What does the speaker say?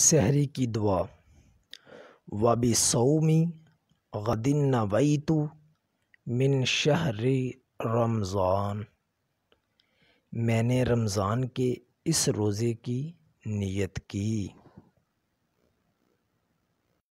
सहरी की दुआ वबी सऊमी गदिन नवैतु मिन शहरी रमज़ान मैंने रमज़ान के इस रोज़े की नियत की